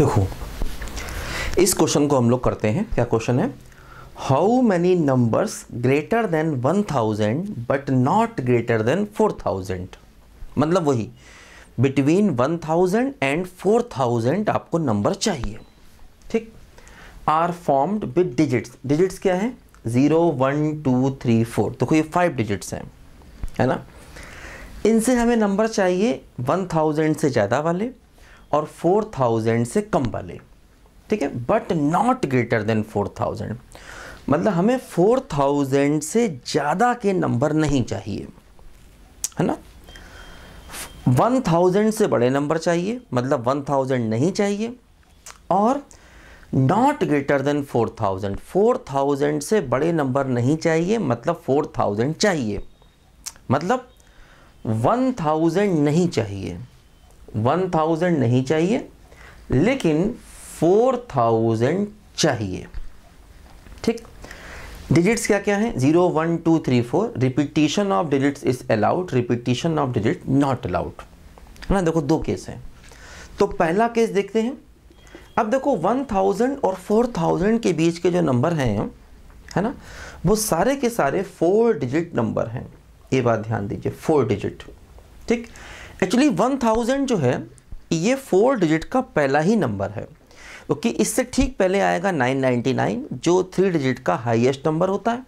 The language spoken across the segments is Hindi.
देखो इस क्वेश्चन को हम लोग करते हैं क्या क्वेश्चन है how many numbers greater than one thousand but not greater than four thousand मतलब वही between one thousand and four thousand आपको नंबर चाहिए ठीक are formed with digits digits क्या है zero one two three four देखो ये फाइव डिजिट्स हैं है ना इनसे हमें नंबर चाहिए वन थाउजेंड से ज़्यादा वाले और 4000 से कम वाले ठीक है बट नॉट ग्रेटर देन 4000 मतलब हमें 4000 से ज़्यादा के नंबर नहीं चाहिए है ना 1000 से बड़े नंबर चाहिए मतलब 1000 नहीं चाहिए और नॉट ग्रेटर देन 4000 4000 से बड़े नंबर नहीं चाहिए मतलब 4000 चाहिए मतलब 1000 नहीं चाहिए वन थाउजेंड नहीं चाहिए लेकिन फोर थाउजेंड चाहिए ठीक डिजिट्स क्या क्या हैं zero one two three four repetition of digits is allowed repetition of digit not allowed है ना देखो दो केस हैं तो पहला केस देखते हैं अब देखो वन थाउजेंड और फोर थाउजेंड के बीच के जो नंबर हैं है ना वो सारे के सारे फोर डिजिट नंबर हैं ये बात ध्यान दीजिए फोर डिजिट ठीक एक्चुअली वन थाउजेंड जो है ये फोर डिजिट का पहला ही नंबर है ओके तो इससे ठीक पहले आएगा 999 जो थ्री डिजिट का हाईएस्ट नंबर होता है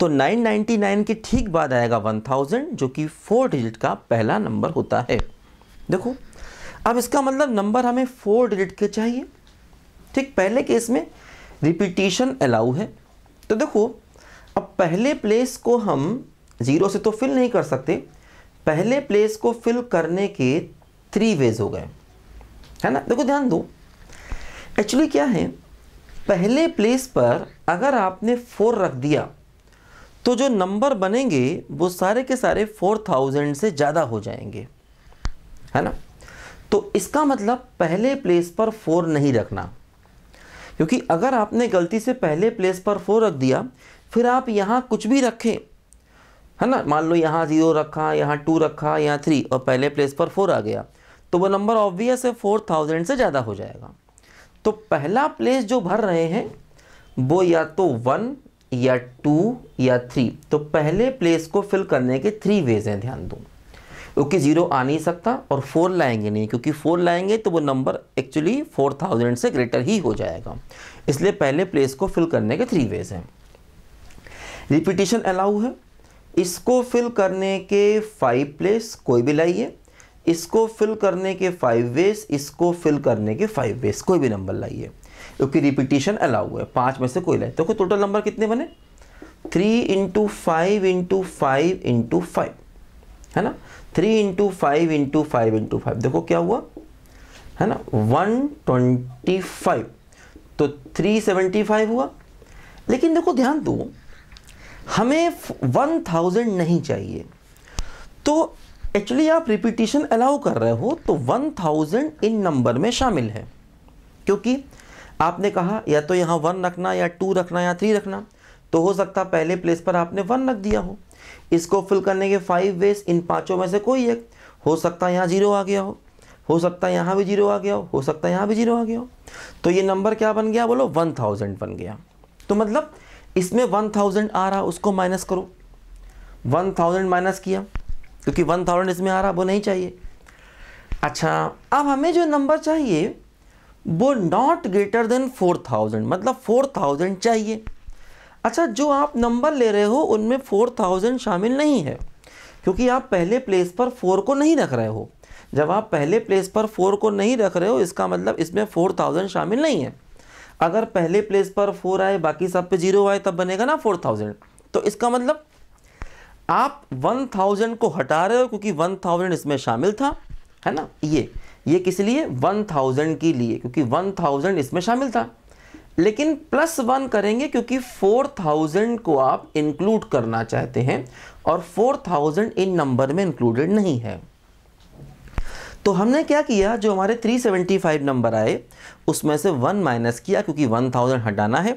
तो 999 के ठीक बाद आएगा 1000 जो कि फोर डिजिट का पहला नंबर होता है देखो अब इसका मतलब नंबर हमें फोर डिजिट के चाहिए ठीक पहले केस में रिपीटिशन अलाउ है तो देखो अब पहले प्लेस को हम ज़ीरो से तो फिल नहीं कर सकते पहले प्लेस को फिल करने के थ्री वेज हो गए है ना देखो ध्यान दो एक्चुअली क्या है पहले प्लेस पर अगर आपने फोर रख दिया तो जो नंबर बनेंगे वो सारे के सारे फोर थाउजेंड से ज़्यादा हो जाएंगे है ना तो इसका मतलब पहले प्लेस पर फोर नहीं रखना क्योंकि अगर आपने गलती से पहले प्लेस पर फोर रख दिया फिर आप यहाँ कुछ भी रखें है ना मान लो यहाँ जीरो रखा यहाँ टू रखा यहाँ थ्री और पहले प्लेस पर फोर आ गया तो वो नंबर ऑब्वियस है फोर थाउजेंड से ज़्यादा हो जाएगा तो पहला प्लेस जो भर रहे हैं वो या तो वन या टू या थ्री तो पहले प्लेस को फिल करने के थ्री वेज हैं ध्यान दो क्योंकि जीरो आ नहीं सकता और फोर लाएंगे नहीं क्योंकि फोर लाएंगे तो वो नंबर एक्चुअली फोर थाउजेंड से ग्रेटर ही हो जाएगा इसलिए पहले प्लेस को फिल करने के थ्री वेज हैं रिपीटेशन अलाउ है इसको फिल करने के फाइव प्लेस कोई भी लाइए इसको फिल करने के फाइव वेस इसको फिल करने के फाइव वेस कोई भी नंबर लाइए क्योंकि रिपीटिशन अलाउ है पाँच में से कोई लाए तो टोटल नंबर कितने बने three into five into five into five है ना three into five into five into five देखो क्या हुआ है ना वन ट्वेंटी फाइव तो थ्री सेवेंटी फाइव हुआ लेकिन देखो ध्यान दो हमें वन थाउजेंड नहीं चाहिए तो एक्चुअली आप रिपीटिशन अलाउ कर रहे हो तो वन थाउजेंड इन नंबर में शामिल है क्योंकि आपने कहा या तो यहाँ वन रखना या टू रखना या थ्री रखना तो हो सकता पहले प्लेस पर आपने वन रख दिया हो इसको फिल करने के फाइव वेज इन पाँचों में से कोई एक हो सकता यहाँ जीरो आ गया हो हो सकता यहाँ भी जीरो आ गया हो हो सकता यहाँ भी जीरो आ गया हो तो ये नंबर क्या बन गया बोलो वन थाउजेंड बन गया तो मतलब इसमें वन थाउजेंड आ रहा उसको माइनस करो वन थाउजेंड माइनस किया क्योंकि वन थाउजेंड इसमें आ रहा वो नहीं चाहिए अच्छा अब हमें जो नंबर चाहिए वो not greater than four thousand मतलब फोर थाउजेंड चाहिए अच्छा जो आप नंबर ले रहे हो उनमें फोर थाउजेंड शामिल नहीं है क्योंकि आप पहले प्लेस पर फोर को नहीं रख रहे हो जब आप पहले प्लेस पर फोर को नहीं रख रहे हो इसका मतलब इसमें फोर थाउजेंड शामिल नहीं है अगर पहले प्लेस पर फोर आए बाकी सब पे जीरो आए तब बनेगा ना फोर थाउजेंड तो इसका मतलब आप वन थाउजेंड को हटा रहे हो क्योंकि वन थाउजेंड इसमें शामिल था है ना ये ये किस लिए वन थाउजेंड के लिए क्योंकि वन थाउजेंड इसमें शामिल था लेकिन प्लस वन करेंगे क्योंकि फोर थाउजेंड को आप इंक्लूड करना चाहते हैं और फोर थाउजेंड इन नंबर में इंक्लूडेड नहीं है तो हमने क्या किया जो हमारे 375 नंबर आए उसमें से वन माइनस किया क्योंकि 1000 हटाना है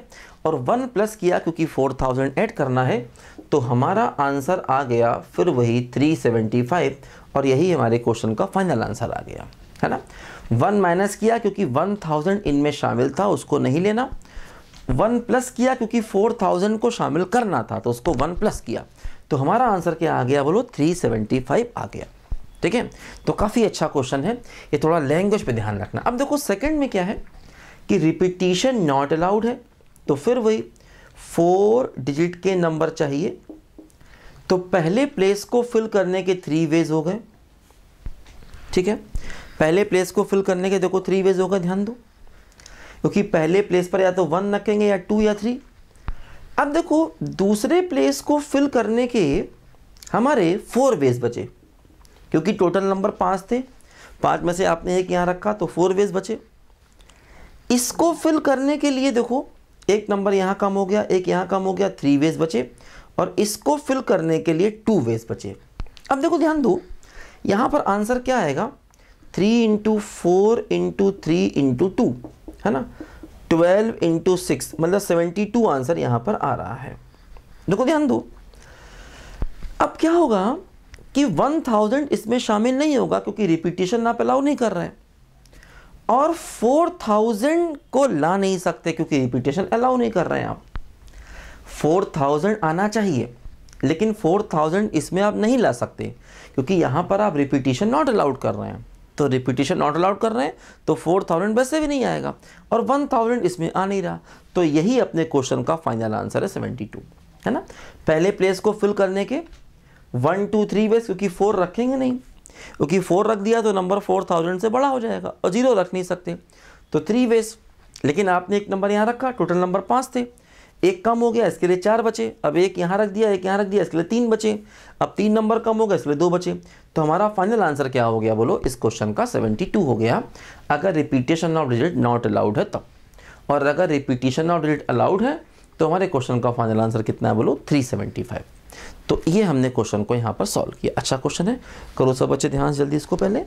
और वन प्लस किया क्योंकि 4000 ऐड करना है तो हमारा आंसर आ गया फिर वही 375 और यही हमारे क्वेश्चन का फाइनल आंसर आ गया है ना वन माइनस किया क्योंकि 1000 इनमें शामिल था उसको नहीं लेना वन प्लस किया क्योंकि 4000 को शामिल करना था तो उसको वन प्लस किया तो हमारा आंसर क्या आ गया बोलो 375 आ गया ठीक है तो काफ़ी अच्छा क्वेश्चन है ये थोड़ा लैंग्वेज पे ध्यान रखना अब देखो सेकंड में क्या है कि रिपीटिशन नॉट अलाउड है तो फिर वही फोर डिजिट के नंबर चाहिए तो पहले प्लेस को फिल करने के थ्री वेज हो गए ठीक है पहले प्लेस को फिल करने के देखो थ्री वेज हो गए ध्यान दो क्योंकि पहले प्लेस पर या तो वन रखेंगे या टू या थ्री अब देखो दूसरे प्लेस को फिल करने के हमारे फोर वेज बचे क्योंकि टोटल नंबर पाँच थे पाँच में से आपने एक यहाँ रखा तो फोर वेज बचे इसको फिल करने के लिए देखो एक नंबर यहाँ कम हो गया एक यहाँ कम हो गया थ्री वेज बचे और इसको फिल करने के लिए टू वेज बचे अब देखो ध्यान दो यहाँ पर आंसर क्या आएगा three into four into three into two है ना ट्वेल्व इंटू सिक्स मतलब सेवेंटी टू आंसर यहाँ पर आ रहा है देखो ध्यान दो अब क्या होगा कि 1000 इसमें शामिल नहीं होगा क्योंकि रिपीटेशन आप अलाउ नहीं कर रहे हैं और 4000 को ला नहीं सकते क्योंकि रिपीटेशन अलाउ नहीं कर रहे हैं आप 4000 आना चाहिए लेकिन 4000 इसमें आप नहीं ला सकते क्योंकि यहाँ पर आप रिपीटेशन नॉट अलाउड कर रहे हैं तो रिपीटेशन नॉट अलाउड कर रहे हैं तो 4000 वैसे भी नहीं आएगा और 1000 इसमें आ नहीं रहा तो यही अपने क्वेश्चन का फाइनल आंसर है 72 है ना पहले प्लेस को फिल करने के वन टू थ्री बेस क्योंकि फोर रखेंगे नहीं क्योंकि फोर रख दिया तो नंबर फोर थाउजेंड से बड़ा हो जाएगा और जीरो रख नहीं सकते तो थ्री बेस लेकिन आपने एक नंबर यहाँ रखा टोटल नंबर पाँच थे एक कम हो गया इसके लिए चार बचे अब एक यहाँ रख दिया एक यहाँ रख दिया इसके लिए तीन बचे अब तीन नंबर कम हो गया इसके लिए दो बचे तो हमारा फाइनल आंसर क्या हो गया बोलो इस क्वेश्चन का सेवेंटी टू हो गया अगर repetition of digit not allowed है तब और अगर रिपीटेशन ऑफ डिजिट अलाउड है तो हमारे क्वेश्चन का फाइनल आंसर कितना है बोलो थ्री सेवेंटी फाइव तो ये हमने क्वेश्चन को यहाँ पर सॉल्व किया अच्छा क्वेश्चन है करो सब बच्चे ध्यान से जल्दी इसको पहले